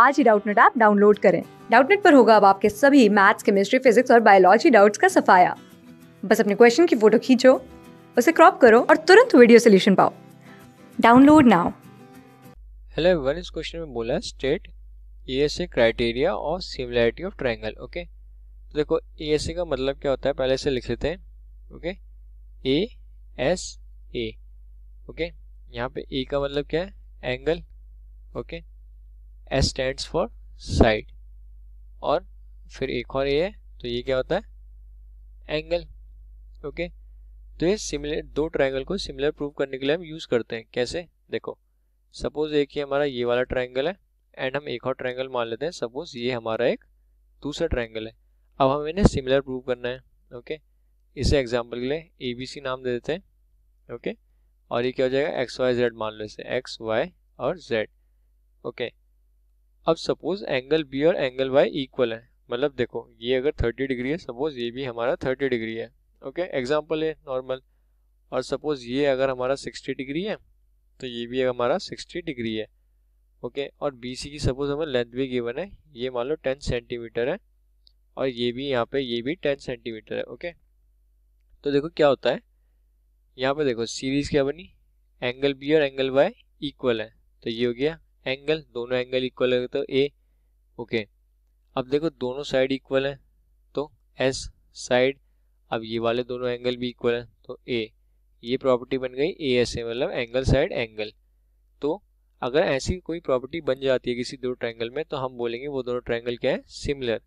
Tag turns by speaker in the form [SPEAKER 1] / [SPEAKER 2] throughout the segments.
[SPEAKER 1] आज ही Doubtnet app download करें डाउटनेट पर होगा अब आपके सभी मैथ्स केमिस्ट्री फिजिक्स और बायोलॉजी डाउट्स का सफाया बस अपने क्वेश्चन की फोटो खींचो उसे क्रॉप करो और तुरंत वीडियो सोल्यूशन पाओ डाउनलोड नाउ
[SPEAKER 2] हेलो वन इस क्वेश्चन में बोला स्टेट ए क्राइटेरिया और सिमिलैरिटी ऑफ ट्राइंगल ओके तो देखो ए का मतलब क्या होता है पहले से लिख लेते हैं okay A S A okay यहाँ पे ए का मतलब क्या है angle okay okay? S stand for side और फिर एक और ए है तो ये क्या होता है एंगल ओके तो ये सिमिलर दो ट्राइंगल को सिमिलर प्रूव करने के लिए हम यूज़ करते हैं कैसे देखो सपोज एक ही हमारा ये वाला ट्राइंगल है एंड हम एक और ट्राइंगल मान लेते हैं सपोज ये हमारा एक दूसरा ट्राइंगल है अब हमें इन्हें सिमिलर प्रूव करना है ओके इसे एग्जाम्पल के लिए ए बी सी नाम दे देते हैं ओके और ये क्या हो जाएगा एक्स वाई जेड मान लो इसे एक्स वाई और जेड ओके okay? अब सपोज एंगल बी और एंगल वाई इक्वल है मतलब देखो ये अगर 30 डिग्री है सपोज ये भी हमारा 30 डिग्री है ओके एग्जाम्पल है नॉर्मल और सपोज ये अगर हमारा 60 डिग्री है तो ये भी हमारा 60 डिग्री है ओके और बी सी की सपोज हमें लेंथ भी गिवन है ये मान लो 10 सेंटीमीटर है और ये भी यहाँ पे ये भी 10 सेंटीमीटर है ओके तो देखो क्या होता है यहाँ पे देखो सीरीज क्या बनी एंगल बी और एंगल वाई इक्वल है तो ये हो गया एंगल दोनों एंगल इक्वल है तो ए ओके अब देखो दोनों साइड इक्वल है तो एस साइड अब ये वाले दोनों एंगल भी इक्वल है तो ए ये प्रॉपर्टी बन गई ए एस ए मतलब एंगल साइड एंगल तो अगर ऐसी कोई प्रॉपर्टी बन जाती है किसी दो ट्रायंगल में तो हम बोलेंगे वो दोनों ट्रायंगल क्या है सिमिलर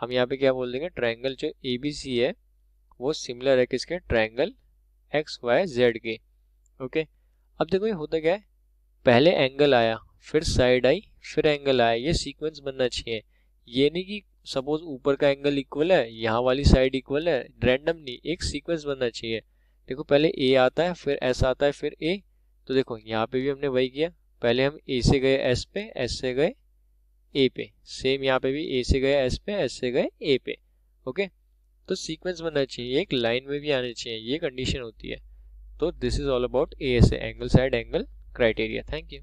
[SPEAKER 2] हम यहाँ पे क्या बोल देंगे ट्रायंगल जो ए बी सी है वो सिमिलर है किसके ट्रायंगल एक्स वाई जेड के ओके अब देखो ये होता क्या है पहले एंगल आया फिर साइड आई फिर एंगल आया ये सीक्वेंस बनना चाहिए ये नहीं कि सपोज ऊपर का एंगल इक्वल है यहाँ वाली साइड इक्वल है रैंडम नहीं एक सीक्वेंस बनना चाहिए देखो पहले ए आता है फिर एस आता है फिर ए तो देखो यहाँ पे भी हमने वही किया पहले हम ए से गए एस पे एस से गए ए पे सेम यहाँ पे भी ए से गए एस पे एस से गए ए पे ओके तो सीक्वेंस बनना चाहिए एक लाइन में भी आने चाहिए ये कंडीशन होती है तो this is all about A S angle side angle criteria thank you